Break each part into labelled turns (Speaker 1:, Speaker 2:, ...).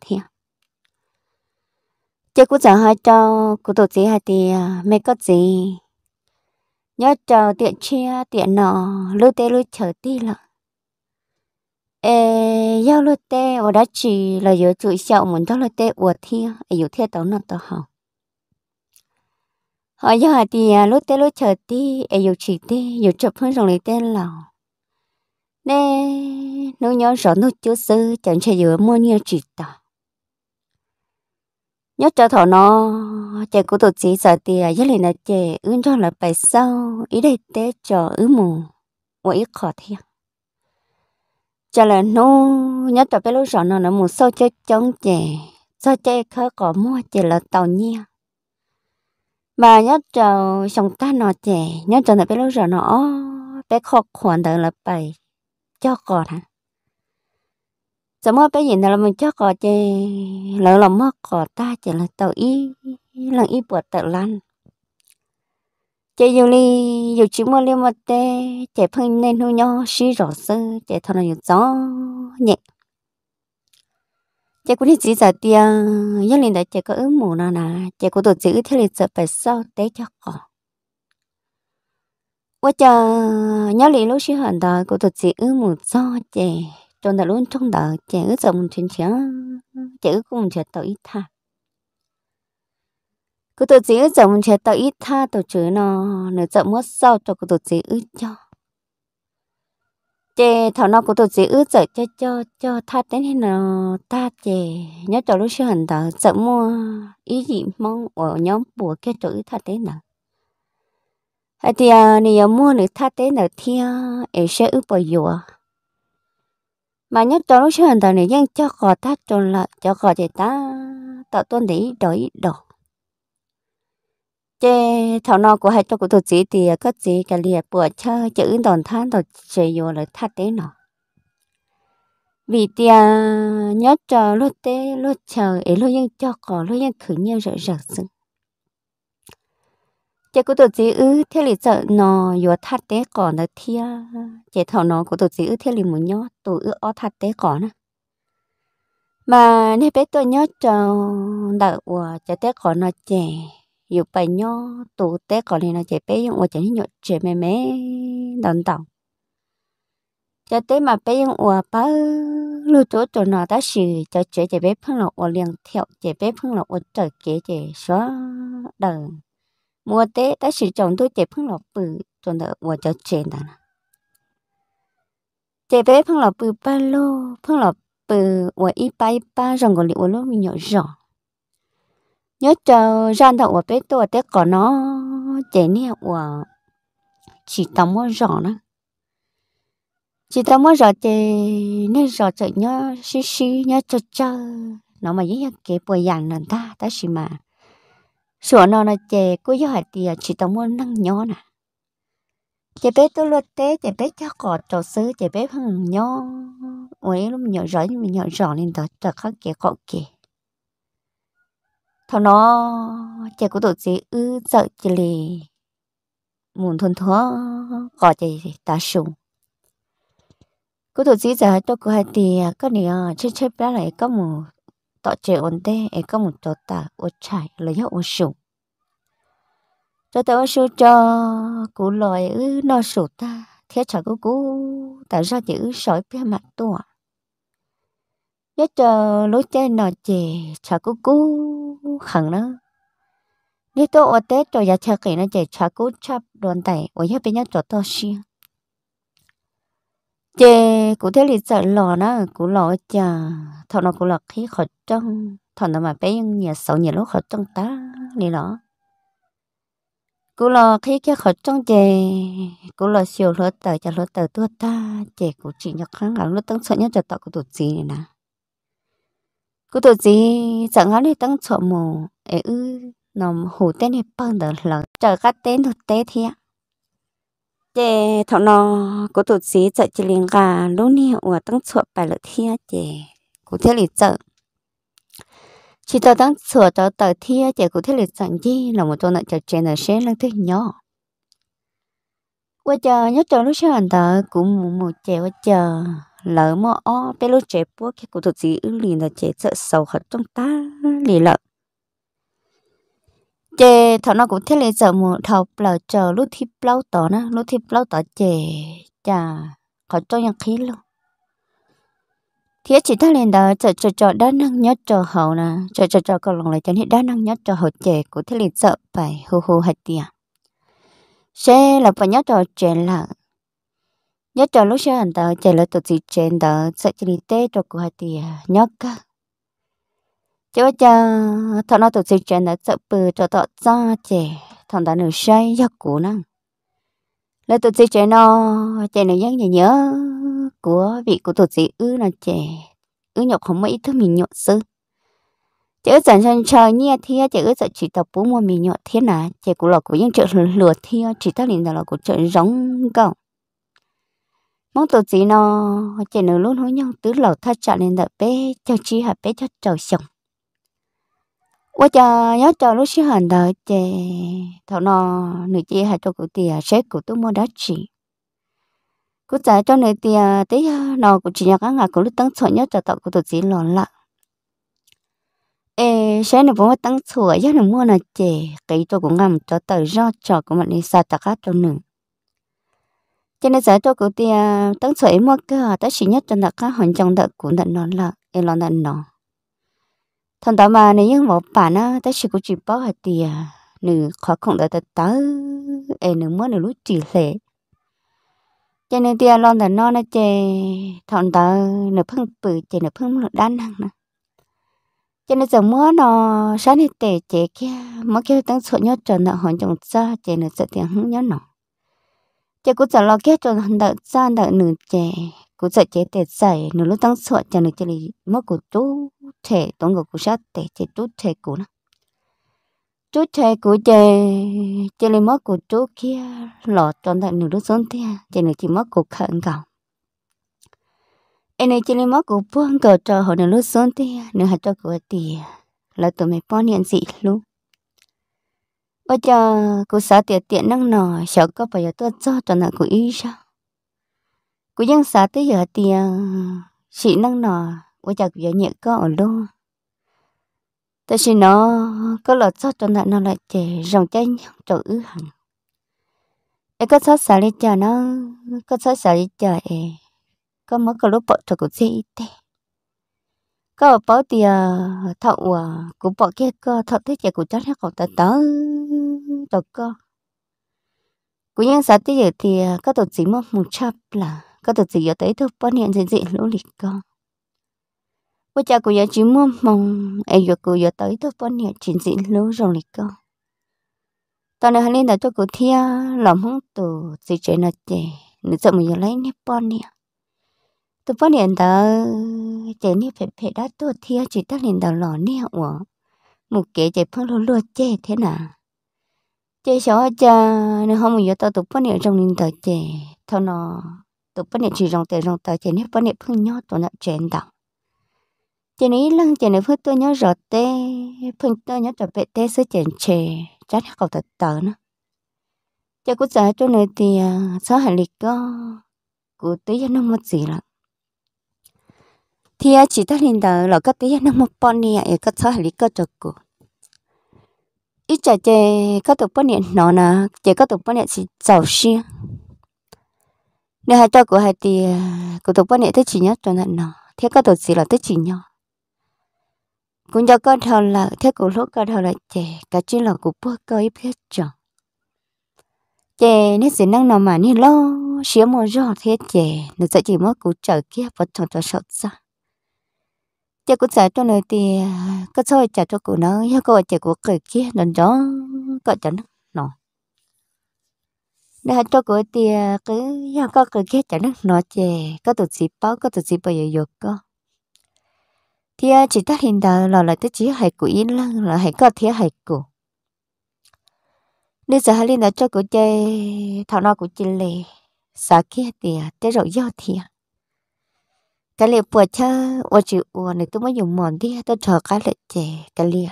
Speaker 1: thiệt chứ cũng chẳng hay cho cũng tổ chức hay thì mấy cái gì nhớ cho tiện chia tiện nọ lướt tê lướt chờ đi lợ ê giao lướt tê ở đó chỉ là giờ chủ sợ muốn cho lướt tê ủa thiên ở dù thiên tàu nó tàu hỏng họ giờ hay thì lướt tê lướt chờ đi, ở dù chỉ đi, dù chụp hơn rồi lấy tên lầu nè nếu nhớ rõ nút chú sư chẳng chỉ giữa mua nhiều chỉ tàu nhớ cho thọ nó chạy của tổ chỉ sợ tìa với lại là chạy ứng cho là bài sau ý đây tế cho ứ mù và ý khó thiệt cho là nó nhớ cho bé lối rõ nó là một sâu cho chống chạy sao chạy khơ có mua chạy là tàu nhia mà nhớ cho chồng ta nó chạy nhớ cho là bé lối rõ nó bé khó khoản đời là bài cho còn hả สมมติไปเห็นเรามันชอบกอดใจเราเรามากอดตาใจเราตัวอีหลังอีปวดตะลันใจอยู่ลีอยู่ชิมเรียมเตใจเพิ่งในนู่นย่อชีรอซื้อใจทนอยู่จ้อเนี่ยใจกูที่จีจ่าเตียยังลินแต่ใจก็อึ้งหมูนะนะใจกูตัวจีอึ้งที่ลินจะไปซ่อเตะจักก่อนว่าจะยังลินรู้ชื่อหันดากูตัวจีอึ้งหมูจ้อใจ trong đó luôn trong đó chỉ có dòng chuyện chỉ chỉ có cùng chỉ tàu ít tha cứ tụt chỉ có dòng chỉ tàu ít tha tàu chữ nó nó dòng mất sau cho cứ tụt chỉ ư cho chè thảo nó cứ tụt chỉ ư cho cho cho cho tha đến khi nào ta chè nhớ cho lúc xưa hành đó dòng mua ý gì mong ở nhóm bùa cái chữ à, tha đến nào thì nếu mua nữa tha đến nào thì sẽ ư bao nhiêu mà nhất cho nó chơi đầu này nhưng cho cỏ ta cho là cho cỏ thì ta tạo tuân để đổi đỏ chế thảo nọ của hai cho của tổ chức thì có gì cả liệt bữa chơi chữ đòn than đòn chơi vô là thắt tế nọ vì tiền nhớ cho lúc tế lúc chờ ấy lúc nhưng cho cỏ lúc nhưng khử nhau rồi rợ sưng chỉ cô tổ chức ư thế là chợ nó vừa thắt té còn nó thia chỉ thảo nó cô tổ chức ư thế là muốn nhót tổ ư ó thắt té còn nè mà nếu bé tôi nhớ cho đợi của chả té còn nó trẻ dù bài nhó tổ té còn thì nó trẻ bé nhưng mà chả nhớ trẻ mẹ mẹ đòn tàu chả té mà bé nhưng mà bá lưu chỗ chỗ nó đã xử cho trẻ trẻ bé phân lộc và liền theo trẻ bé phân lộc và trở kế trẻ xóa đời mua té ta sử dụng tôi chế phương lọc bự cho nó mua cho chế đó chế bé phương lọc bự ba lô phương lọc bự mua ít ba ít ba rằng còn liệu lô mình nhỏ rõ nhớ cho gian thọ của bé tôi té có nó chế nè của chỉ tao mua rõ nữa chỉ tao mua rõ chế nên rõ chạy nhớ xí xí nhớ chờ chờ nó mà dễ dàng kế bồi dàn lần ta ta xí mà sủa nó nó chè cô gió hạt tiền chỉ tao muốn nâng nhó nè chè bé tôi lo té chè bé cho cỏ trò sứ chè bé hằng nhó ấy lúc mình nhỏ rõ nhưng mình nhỏ rõ nên đó trở khắc kìa cọ kìa thằng nó chè của tụi chị ư sợ chị lì muốn thôn thó cỏ chè ta sùng cô tổ chức giờ tôi cứ hai tiền có nè chơi chơi bé lại có một tọ chế ổn tê ấy có một chỗ ta ô chải là yếu ô sủ cho ta ô sủ cho cú lòi ư nó sủ ta thế chả cú cú tạo ra chữ sỏi bia mặt tua nhớ chờ lối chơi nọ chè chả cú cú khẳng nó nếu tôi ô tết cho giá chả kỹ nó chè chả cú chắp đòn tay ô nhớ bên nhớ chỗ to xia chê cụ thế lịch sợ lò nó cụ lò chà thọ nó cụ lọt khí khỏi trong thọ nó mà bé nhà sầu nhà lúc khỏi trong ta đi nó cụ lò khí kia khỏi trong chè cụ lò siêu lỡ tờ cho lỡ tờ tua ta chè cụ chỉ nhặt kháng gắn lỡ tăng sợ nhất cho tao cụ tụt gì này nè cụ tụt gì chẳng hạn đi tăng sợ mồ ế ư nằm hồ tên hay băng đờ lỡ chờ các tên thực tế thiệt chế thọ nó có tổ chí chạy chỉ liền gà lúc nãy ở à, tăng chuột bài lợi thiên chế cụ thiết lịch chợ chỉ tao tăng chuột tao tờ thiên chế cụ thiết lịch chẳng gì là một tuần chợ chế là sẽ lăng thế nhỏ qua chờ nhớ chờ lúc sau anh ta cũng muốn một chế qua chờ lỡ mà o bé lúc chế bố cái cụ tổ chí ư liền là chế chợ sầu hết trong ta lì lợn chè thọ nó cũng thế là giờ mù thọ là chờ lúc thì lâu tỏ nó lúc thì lâu tỏ chè chà khó cho nhạc khí luôn thế chỉ ta lên đó chờ chờ chờ đã năng nhớ chờ hậu nè chờ chờ chờ còn lòng lại cho nên đã năng nhớ chờ hậu chè của thế là giờ phải hô hô hạt tiền xe là phải nhớ chờ chè là nhớ chờ lúc xe anh ta chè là tổ chức chè đó sợ chỉ tê cho cô hạt tiền nhớ cả chứ cha thằng nó tổ chức chơi nó sợ bự cho tao ra trẻ thằng đã nó say giấc cũ năng lấy tổ chức chơi nó chơi nó nhắc nhở nhớ của vị của tổ chức ư là trẻ ư nhọc không mấy thứ mình nhộn sư chơi ư chẳng chân chờ nhia thia chỉ ư sợ chỉ tập bú mà mình nhọt thế là chơi của lọ của những chuyện lừa thia chỉ ta liền là của chuyện giống cậu mong tổ chức nó chơi nó luôn hối nhau tứ lẩu thắt chặt lên đợi bé cho chi hạt bé cho trầu sống 我家要找路是很的，这头脑你姐还做古地谁古都没得吃。古在找你爹爹呀，那古只要刚刚古路当错，要找到古都只乱了。ê sẽ nó bố tăng chùa giá nó à, mua là chè cái tôi cũng ngầm cho tờ do cho của mình đi xa tất cả cho nừng cho nên giờ tôi cũng tiền tăng chùa mua cơ tới chỉ nhất cho tất cả hoàn trong đợt của đợt nó là em lo thằng đó mà nếu như một bạn á ta sự có chị bó hạt thì nữ khó khăn tới tới em nữ mới nữ lúc chỉ lệ cho nên tia lo thằng nó nó chè thằng đó nữ phăng bự chè nữ phăng đan hàng nè cho nên giờ mua nó sáng hết tệ chè kia mỗi khi tăng số nhớ cho nó hoàn trọng xa chè nữ sợ tiền không nhớ nó, chè cũng giờ lo kia cho nó đợi xa đợi nữ chè cũng sợ chè tệ xảy nữ lúc tăng số cho nữ chè lý mất của chú thể tổng ngọc của sát thể thì tốt thể cũ nó tốt thể cũ chơi chơi lấy mất của chú kia lọ tròn tại nửa đứa sống thế à? chơi nửa chỉ mất của khẩn cầu em này chơi lấy mất của buông cầu cho họ nửa đứa sống thế à? nửa hạt cho của tì là tụi mày bỏ niệm gì luôn bây giờ cô xã tiệt tiện năng nọ sợ có phải tôi cho toàn là của ý sao cô dân xã tới giờ thì chị à, năng nọ 我家也 nhận có ở luôn tôi xin nó có lọt sót cho nó là chè rồng chè chỗ ứ hẳn em có sót xả lên nó có sót xả lên chờ em có mất có lúc cho cụ sĩ tê có ở thì thậu à, cụ bỏ kia cơ thậu thế chè cụ chót hết còn tớ tớ tớ cơ cụ nhân xã tí giờ thì các tổ chức một một chập là các tổ chức giờ tới thôi bao nhiêu diện gì lỗ lịch con bữa cha cô giáo chỉ muốn mong em giờ cô giáo tới tôi phân hiện chuyện gì lú rồi lịch cơ tao này lên đã cho cô thia làm không tổ gì chuyện là chè nữ sợ mình giờ lấy nếp bò nè tôi phát hiện đó chè nếp phải phải đã tôi thia chỉ ta lên đầu lò nè ủa một kẻ chè phân lúa lúa chè thế nào chè sợ cha nên không mình giờ tao tụt phân hiện trong lên đầu chè thao nó tụt phát hiện chỉ rong tè rong tờ chè nếp phát hiện phân nhau tụi nó chuyện đâu chị này lăng chị này phơi tôi nhớ rõ tê phơi tôi nhớ trở về tê sơ chèn chè chắc cậu thật tớ nữa cho cũng giáo chỗ này thì sao à, hẳn lịch có cô tới nó một gì lắm thì à, chỉ ta lên đó là có tới nó một bọn nè có sao hẳn lịch có cho cô ít chả chè có tụ bọn nè nó nè chè có tụ bọn nè chỉ giàu xia nếu hai cho cô hai thì cô tụ bọn nè tới chỉ nhớ cho nó thế có tụ gì là tới chỉ nhau cũng cho con thầu là thế cũng lúc con thầu là trẻ cả chuyện là của bố coi biết chẳng trẻ nên sự năng nào mà nên lo xíu một rõ thế trẻ nó sẽ chỉ mất cụ trở kia và thằng cho sợ ra trẻ cũng sẽ cho nơi thì có thôi trả cho cụ nó nhớ cô trẻ của cười kia nó gió có chẳng nó đã cho cụ thì cứ nhớ cô cười kia chẳng nó trẻ có tụt xịp báo có tụt xịp bây giờ có thì chỉ ta hiện đại là lại tới chỉ hay của yên lăng là hay có thế hay của nếu giờ hai linh đã cho của chơi thảo nào của chị lệ sợ kia thì tới rồi do thì cái liệu bùa cha ô chịu ô này tôi mới dùng mòn đi tôi chờ cái lệ chè cái liệu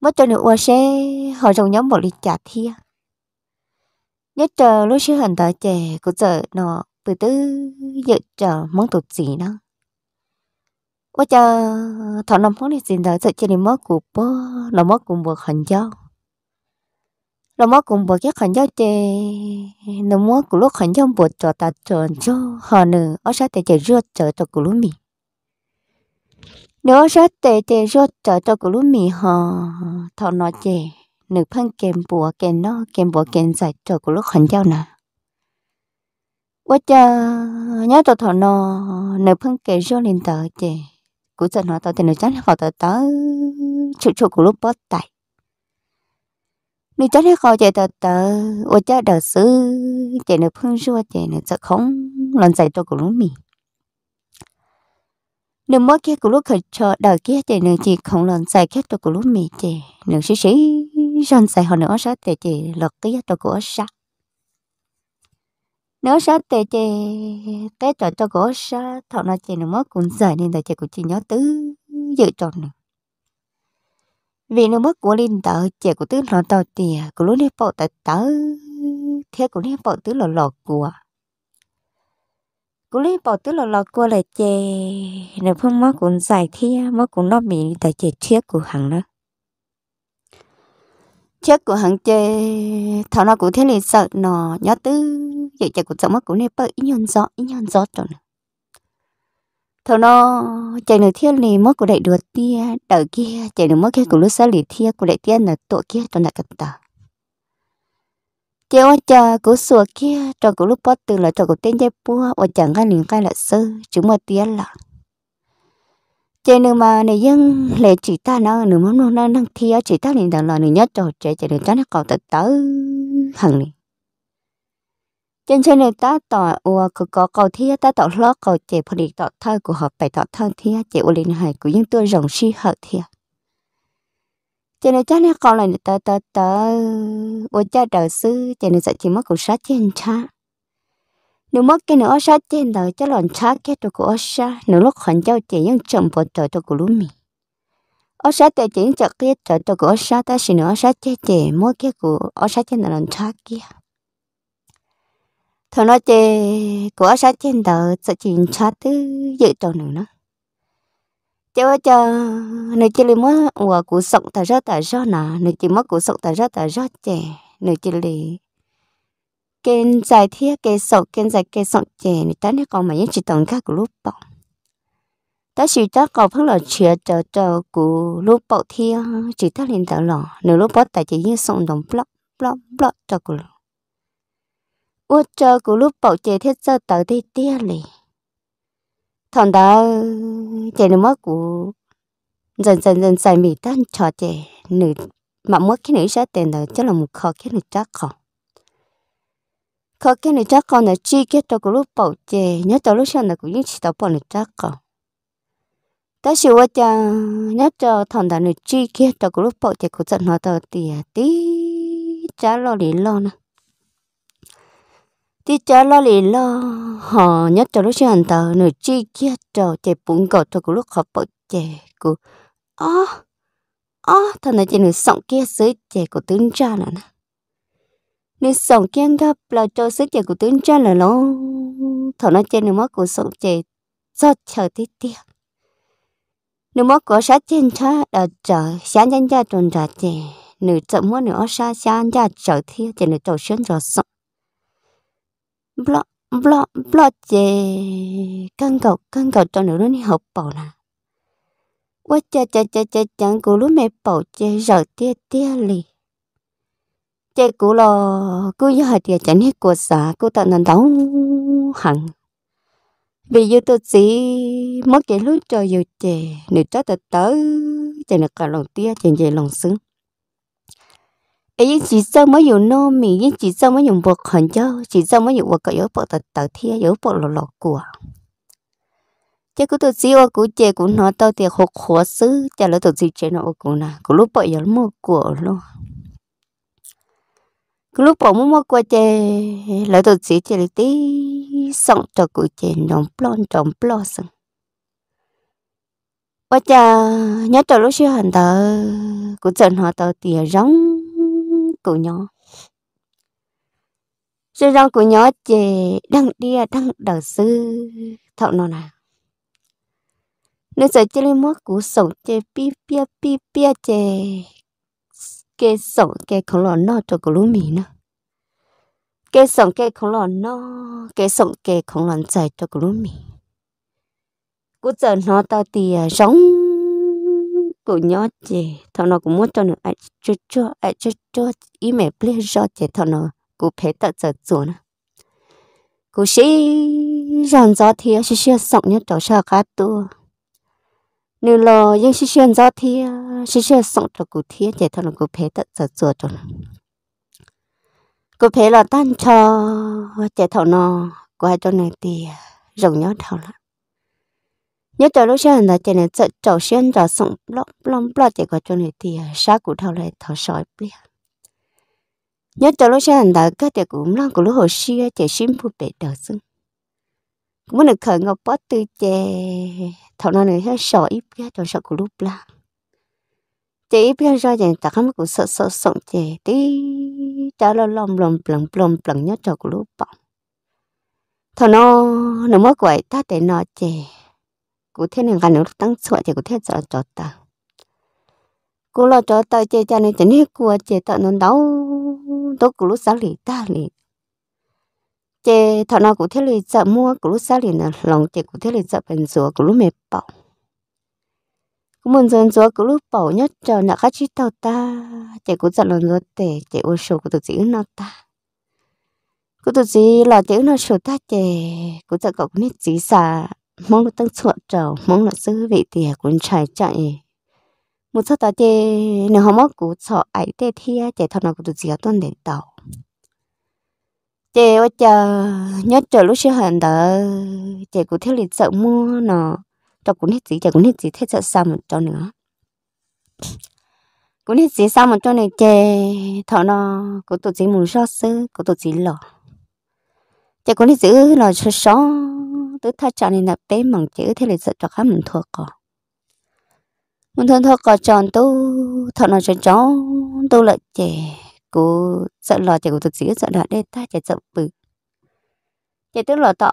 Speaker 1: mất cho nữa ô sẽ họ trong nhóm một ly trà thia nhất chờ lúc sẽ hành tờ chè của giờ nó từ từ giờ chờ món tụt gì đó bây giờ thọ năm phút đi xin đời sợ chỉ nên mất của bố nó mất cùng buộc hành giao nó mất cùng buộc cái hành giao chê nó mất cụ lúc hành giao buộc cho ta chọn cho họ nữa ở sát để chạy rước trở cho của lúc mì nếu ở sát để chạy rước trở cho của lúc mì họ thọ nó chê nữ phân kèm bùa kèm nó kèm bùa kèm giải trở của lúc hành giao nè quá cha nhớ cho thọ nó nữ phân kèm rước lên tờ chê cú chân nó tao thì nó chắc là khỏi tao tao chụp chụp của lúc bớt tay nó chắc là khỏi chạy tao tao ô cha đờ sứ chạy nó phương rua chạy nó sợ không lần dạy cho của lúc mì nếu mỗi kia của lúc khởi cho đờ kia chạy nó chỉ không lần dạy khác cho của lúc mì chạy nó sẽ sẽ lần dạy họ nữa sẽ chạy lọt kia cho của sắc nếu sa tê chê té trò cho gỗ sa thọ nó chê nó mất cũng dài nên tại chê cũng chỉ nhớ tứ dự tròn nữa vì nó mất của linh tờ chê của tứ nó tàu tìa của lúc nếp bộ tại tớ thế của nếp bộ tứ lò lò của của nếp bộ tứ lò lò của là chê nếu phương mất cũng dài thế mất cũng nó bị tại chê thiết của hàng nữa chết của hắn chê thảo nào cũng thế này sợ nó nhớ tư vậy chạy của sống mất cũng nên bơi ít nhon gió ít nhon gió rồi thảo nó chạy nửa thiên này mất của đại đuột tia đợi kia chạy nửa mất kia của lúc xa lì thiên của đại tiên là tổ kia trong đại cận tà chạy qua chờ của sùa kia trong của lúc bắt từ là trong của tên dây bua và chẳng gan liền cái là sư chúng mà tiên là chế nữa mà nữ dân lệ chỉ ta nó nữ muốn nó nó năng thi chỉ ta liền đó là nữ nhất rồi chế chế nữ cho nó cầu tự tử hằng này trên trên này ta tỏ ua có có cầu thi ta tỏ lo cầu chế phần đi tỏ thơ của họ phải tỏ thơ thi chế ua liền hài của những tôi rồng si hợp thi chế nữ cho nó cầu là ta ta ta ua cha đạo sư chế nữ sẽ chỉ mất cuộc sát trên cha nếu mất cái nữa sát trên đời cho lòn cha cái đồ của sa nếu lúc khoản giao tiền những chậm bỏ trời đồ của lúm mì ở sa tiền những chặt kia trời đồ của sa ta xin nữa sát chế chế mỗi cái của ở sa trên đời lòn cha kia thôi nói chế của sa trên đời sẽ chỉ cha thứ dự tròn nữa nó chế ở cho nếu chỉ lấy mỗi của cuộc sống tại rất tại rất nào nếu chỉ mất cuộc sống tại rất tại rất chế nếu chỉ lấy kênh giải thiết kê sọ kênh giải kê sọ chè này ta nói còn mà những chỉ tận các lúc bỏ ta chỉ ta còn phân là chia chờ chờ của lúc bỏ thi, chỉ ta lên tờ lò nếu lúc bỏ tại chỉ như sông đồng block block block cho của lò ô chờ của lúc bỏ chè thiết giờ tới đây tia lì thằng đó chè nó mất của dần dần dần dần mì tan trò chè nữ mà mất cái nữ sẽ tiền là chắc là một khó cái nữ chắc khó khó cái này chắc con là chi cái tàu của lúc bảo chế nhớ tàu lúc sau này cũng những chỉ tàu bảo này chắc con ta chỉ ว่าจะ nhớ cho thằng đàn này chi cái tàu của lúc bảo chế cũng giận họ tàu tỉa tí trả lo lý lo nè tí trả lo lý lo họ nhớ cho lúc sau tàu này chi cái tàu chế bún cậu tàu của lúc họ bảo chế của ó ó thằng này chỉ người sống kia dưới chế của tướng cha là nè nên sống kiên gặp là cho sức trẻ của tướng cha là nó thọ nó trên nó mất của sống trẻ do chờ tí tiếc nếu mất của sát trên cha là chờ sáng nhân gia tròn trả trẻ nữ chậm mua nữa xa sáng gia trở thi trẻ nữ trầu xuyên rồi sống blọ blọ blọ trẻ căng cầu căng cầu cho nữ nó đi học bảo là quá cha cha cha cha chẳng của lúc mẹ bảo trẻ rời tia tia lì chế cũ lo cứ giờ thì chẳng hết của xã cứ tận nền đóng hẳn vì như tôi chỉ mất cái lúc cho dù chè nữ cho tới tới chè nữ cả lòng tia chè chè lòng xứng ấy chỉ sao mới dùng nô mì ấy chỉ sao mới dùng bột hẳn cho chỉ sao mới dùng bột cả yếu bột tới tới thia yếu bột lọ lọ của chế cứ tôi chỉ ô cũ chè cũng nói tao thì khổ khổ xứ chè lỡ tôi chỉ chè nó cũng nà cũng lúc bột yếu mua của luôn lúc bỏ mua mua qua chè lại tôi chỉ chè tí xong cho cụ chè nồng plon trồng plon xong qua cha nhớ cho lúc xưa hẳn tờ cụ trần họ tờ tỉa rong cụ nhỏ sư rong cụ nhỏ chè đăng đi đăng đầu sư thọ nó nào nếu giờ chơi lên mua cụ sống chè pi pi pi pi chè cái sống cái khổng lồ nó cho cái lũ mì nữa cái sống cái khổng lồ nó cái sống cái khổng lồ chạy cho cái lũ mì cô chờ nó ta thì à, sống của nhỏ chị thằng nó cũng muốn cho nó ai à, cho cho ai à, cho cho ý mẹ ple cho chị thằng nó cũng phải tự giờ chuồn cô xí rằng gió thì xí sẽ sống nhất cho sao khác tôi nếu là những sự chuyện do thì sự chuyện sống cho cụ thì để thôi là cụ phải cho nó cụ phải là tan cho để thằng nó qua cho này thì rộng nhau thầu là nhớ cho lúc xưa là cho này tự trầu xuyên trò sống lóc lóc lóc để qua cho này thì sao cụ thầu lại thầu sỏi bia nhớ cho lúc xưa là các để cũng lo của lúc hồi xưa để xin phụ bệ đầu xưng muốn được khởi ngọc bó tư chè thằng nó này hết sợ ít biết cho sợ của lúc la chị ít biết ra rằng ta không có sợ sợ sợ chị tí trả nó lồng lồng lom lom lom nhớ cho của lúc bỏ thằng nó nó mới quậy ta để nó chị cụ thế này gần nó tăng sợ chị cụ thế sợ cho ta cụ lo cho ta chị cha này chỉ hết của chị tao nó đau tôi cụ lúc sáng lì ta lì chế thọ nào cũng thế là chợ mua cũng lúc xa liền là lòng chế cũng thế là chợ bền rùa cũng lúc mệt bỏ cũng muốn dần rùa cũng lúc bỏ nhất chờ nợ khách chí tàu ta chế cũng chợ lòng rùa tệ chế ô số của tụi giữ nó ta cũng tụi chị là giữ nó số ta chế cũng chợ cậu cũng biết gì xa mong là tăng chuột chờ mong là giữ vị tiền cũng trải chạy một số tao chế nếu không mất cũng sợ ấy tê thia chế thọ nào cũng tụi chị ở tuần để tàu chị ơi chờ nhớ chờ lúc xưa hẳn đợi chị cũng theo lịch sợ mua nó cho cũng hết gì chị cũng hết gì thế sợ sao một cho nữa cũng hết gì sao một cho này chị thọ nó cũng tổ chức muốn rót sư cũng tổ chức lọ chị cũng hết giữ lọ sơ só tới thay chọn này là bé mỏng chữ thế lịch sợ cho khá mình thuộc cỏ mình thường thuộc cỏ chọn tôi thọ nó cho cháu tôi lợi chị Cô sợ lò chạy của thực sĩ sợ lò đây ta chạy sợ bự. Chạy tức lò tỏ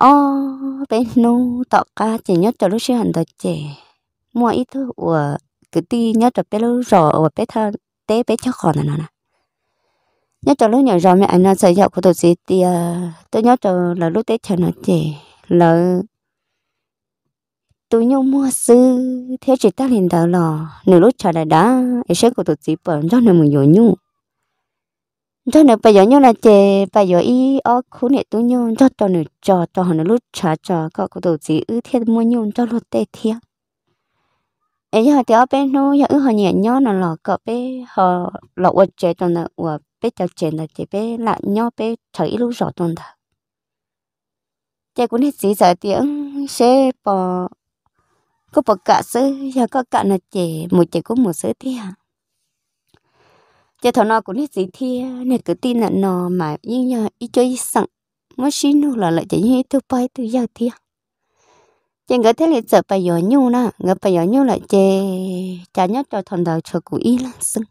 Speaker 1: bên nu tỏ ca chỉ nhớ cho lúc sinh hẳn tỏ trẻ. Mua ít thứ của cứ ti nhớ cho bé lúc rò ở bé thơ tế bé chắc khó nè nè. Nhớ cho lúc nhỏ rò mẹ anh nó sợ dạo của thực sĩ thì ờ, tôi nhớ cho là lúc tế chờ nó trẻ là tôi nhung mua sư thế chỉ ta liền đào lò nửa lúc trời đã đã ấy sẽ của tôi chỉ bẩn cho nên mình nhổ nhung cho nên bây giờ nhớ là chè bây giờ ý ở khu này tôi nhớ cho cho nữ cho cho họ lúc trả cho có có đồ gì ư thiết mua nhung cho luôn tệ thiệt. ấy giờ thì ở bên nó giờ ư họ nhẹ nhớ là lọ cọ bé họ lọ ở chè cho là ở bé cho chè là chè bé lại nhớ bé chờ ít lúc rõ tuần thật chè cũng hết gì giờ tiếng sẽ bỏ có bỏ cả sứ giờ có cả là chè một chè cũng một sứ thế giờ thằng nó cũng hết gì thì nè cứ tin là nó mà như nhờ ý cho ý sẵn mới xin nó là lại chỉ như tôi bay tôi giao thiệt chỉ người thấy là sợ bây giờ nhau na người bây giờ nhau lại chè chả nhớ cho thằng đầu cho cụ ý lắm sưng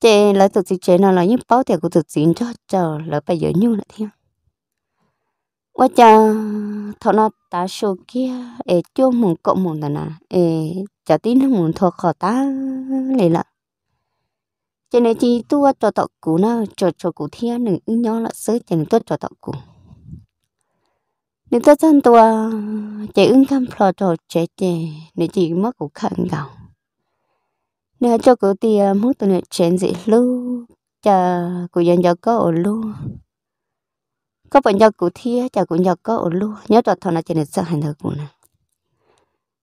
Speaker 1: chè là tụt gì chè nó là những báo thì của tụt gì cho chờ lại bây giờ nhau lại thiệt quá cha thằng nó ta số kia ê e, cho mùng cộng mùng là nà ê e, chả tin nó mùng thọ khó ta lì lợn cho nên chỉ tua cho tọt cũ nó cho cho cũ thiên nừng ứng nhó là sớ cho nên tốt cho tọt cũ nên tốt chân tua chạy ứng cam phò cho chạy chạy nên chỉ mất cũ khẩn gạo nên cho cũ tia mất tụi này chuyện dễ lu cho cũ dân cho có ở luôn có bọn cho cũ thiên cho cũ cho có ở luôn nhớ cho thằng này cho nên sợ hành thật cũ này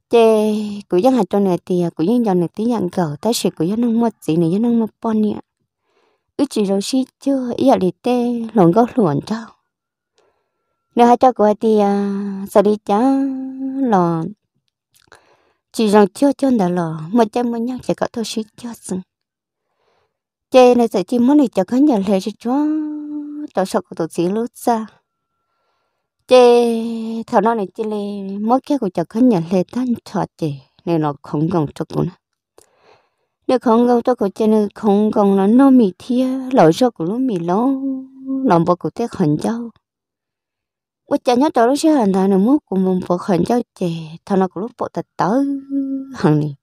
Speaker 1: chế của dân hạt trong này thì à, của dân dòng này tí dạng gở ta sẽ của dân nông một gì này dân nông một bò nhỉ ư chỉ rồi xí chưa ý là để tê lồng gốc luồn cho nếu hai cho của thì à, sợ đi chá lò chỉ rằng chưa cho đã lò một trăm mươi nhang sẽ có thôi xí cho xong chế này sẽ chỉ muốn để cho khán giả lấy cho chó cho sợ của tổ chức lúc xa chê thằng nó này chê lê mỗi cái của chợ khánh nhà lê tan cho chê nên nó không còn cho cô nè nếu không còn cho cô chê nữa không còn nó nó mì thia lỗi cho cô nó mì lỗ lòng bộ cô tiếc hận cháu quá chả nhớ tao nó sẽ hành thằng này muốn cùng mình bộ hận cháu chê thằng nó cũng lúc bộ thật tớ hằng này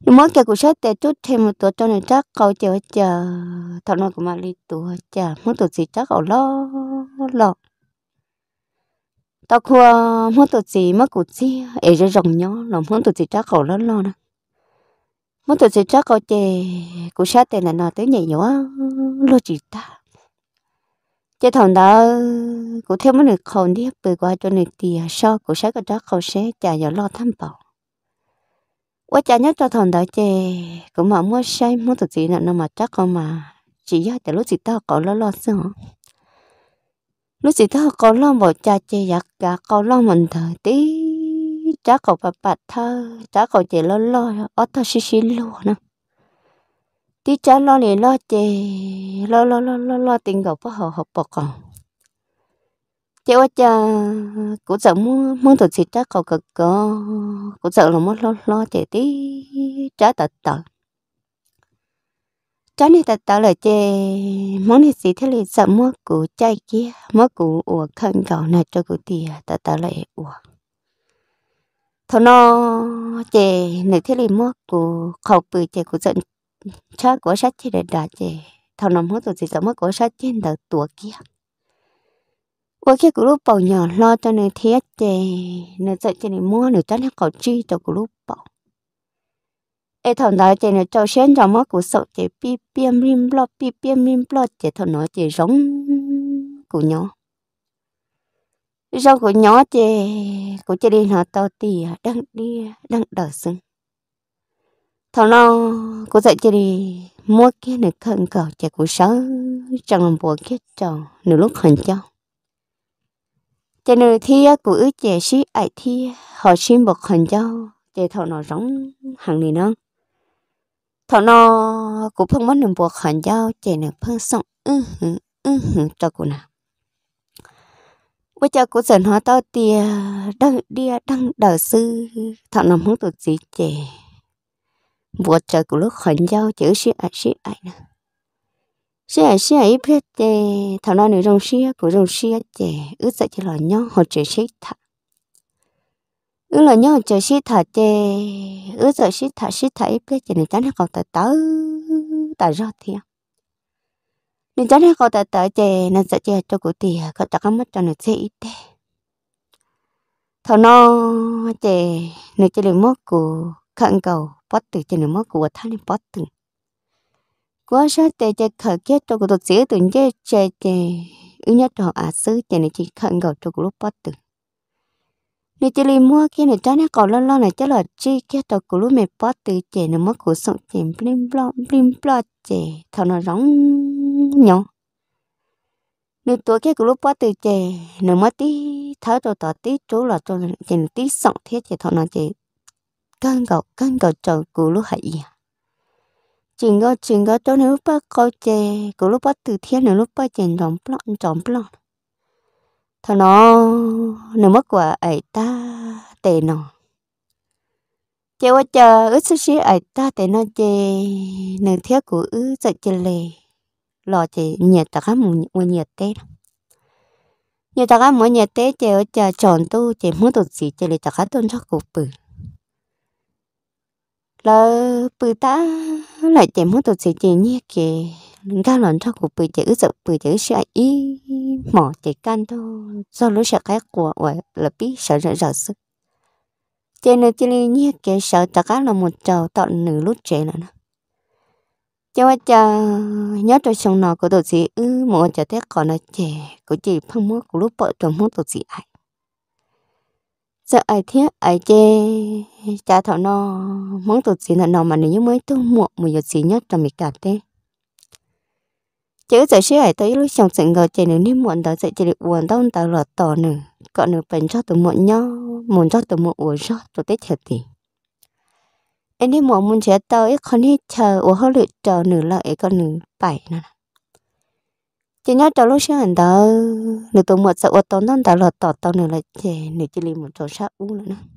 Speaker 1: nếu mỗi cái của sách tệ chút thêm một tuổi cho nó chắc câu chờ chờ thằng nó cũng mà đi tuổi chờ muốn tuổi gì chắc ở lo lo tao khua mất tổ chỉ mất cụ chi ấy ra rồng nhó lòng mất tổ chỉ chắc khổ lớn lo nè mất tổ chỉ chắc khổ chè cụ sát tiền là nó tới nhảy nhó lo chỉ ta chế thằng đó cụ theo mấy người khẩu đi bơi qua cho người tìa sau cụ sát cái chắc khẩu sẽ chả giờ lo thăm bảo quá chả nhớ cho thằng đó chè cũng mà mua say mất tổ chỉ là nó mà chắc không mà chỉ ra từ lúc chỉ tao cậu lo lo sao nó chỉ thơ có lo một cha chơi giặc dạ cả có lo mình thở tí chả có bà bà thơ chả có chê lo lo ở thơ xí xí luôn nè tí chả lo này lo chê lo lo lo lo lo tiền gạo bỏ họ học bỏ còn chê quá cha cũng sợ muốn muốn thật sự chả có cực cơ cũng sợ là muốn lo lo chê tí chả tật tật cho nên ta tớ là chê món này gì thế là sợ mua củ chay kia mua củ uổng khăn gạo này cho củ tiền ta tớ lại uổng thôi nó chê này thế là mua củ khẩu bự chê củ giận cho của sách chê để đá chê thôi nó mua tụi gì sợ mua của sách trên đầu tuổi kia qua kia cú lúc bầu nhỏ lo cho nên thiết chê nên sợ cho này mua nữa cho nên khẩu chi cho cú lúc bầu ai thằng đó chỉ là cho xén cho mắt của sầu chỉ bi biếm rim lo bi biếm rim lo chỉ thằng nó chỉ giống của nhỏ rong của nhỏ chỉ của chỉ đi nó to tì đang đi đang đỡ sưng thằng nó của dạy chỉ đi mua cái này khẩn cầu chỉ của sáu trong lòng buồn kết tròn nửa lúc hành cho cho nên thi của ước trẻ sĩ ai thi họ xin bậc hành cho để thọ nó rong hàng này nâng thọ nó cũng không muốn nằm buộc hẳn giao chạy nửa phương sông ư ừ hử ư ừ hử cho cô nào bây giờ cô dần hóa tao tia đăng đi à, đăng đỡ sư thọ nó muốn tụt gì trẻ buộc trời của lúc hẳn giao chữ sĩ ạ sĩ ảnh nè sĩ ảnh sĩ ảnh biết trẻ thọ nó nửa rồng sĩ của rồng sĩ trẻ ước dậy cho lò nhau họ chỉ sĩ thẳng ứ là nhớ chờ xí thả chè, ứ giờ xí thả xí thả ít cái chuyện này chán hay còn tờ tớ tờ rót thì nên chán hay còn tờ tớ chè nên sợ chè cho cụ tì có chắc có mất cho nó dễ ít thế thằng nó chè, nên chê liền mất cụ khẩn cầu bắt từ chê nên mất cụ thằng nên bắt từ quá sát chê chê khờ kia cho cụ tụt xí từ chè, chê chê ư nhất trò à xứ chê này chỉ khẩn cầu cho cụ lúc bắt từng nếu chỉ li mua kia này trái nó còn lo lo này chắc là chi kia tàu của lúc mẹ bỏ từ trẻ nó mất của sọn trẻ blim blom blim blom trẻ thằng nó rong nhỏ nếu tuổi kia của lúc bỏ từ trẻ nó mất tí thở tàu tỏ tí chú là cho trẻ tí sọn thế trẻ thằng nó trẻ cân gạo cân gạo trời của lúc hãy chừng có chừng có cho nếu bắt câu trẻ của lúc bắt từ thiên nếu lúc bắt trẻ rong plon rong plon thà nó nó mất quả ấy ta tệ nó chơi quá chờ ướt xí xí ấy ta tệ nó chơi nửa thiết của ứ giật chơi lề lò chơi nhiệt ta khám mùng mua nhiệt tê nhiệt ta khám mua nhiệt tê chơi qua chờ chọn tu chơi mua tụt gì chơi lề ta khám tôn cho cụ bự lỡ bự ta nó lại chém hết tụi chị chị nhé kì lần cao lần cho của bự chữ dọc bự chữ sẽ ý mỏ chị can thôi do lối sợ khác của ủa là biết sợ sợ sợ sức chị nữ chị lý nhé kì sợ tất cả là một trầu tọn nữ lúc trẻ nữa nè chị ว่าจะยอดตัวชงนอก็ตัวสีเออหมอจะเทคก่อนนะเจก็จีพังมัวก็รู้เปิดตัวมัวตัวสีไอ sợ ai thế ai chê cha thọ nó món tụt gì thọ nó mà nếu mới tôi muộn một giọt gì nhất trong mình cả thế chứ giờ sẽ ai tới lúc chồng sừng ngờ chạy nếu nếu muộn đó sẽ chạy được uốn đông tao lọt tò nữa còn nữa bệnh cho tụi muộn nhau muốn cho tụi muộn uống cho tụi tết thiệt thì anh đi muộn muốn sẽ tới còn đi chờ uống hơi lựu chờ nửa lại còn nửa bảy nữa chị nhớ cháu lúc sáng đó nửa tuần một sợ ô tô nó đã lọt tọt tao nửa là chị nửa chỉ li một chỗ sát u nữa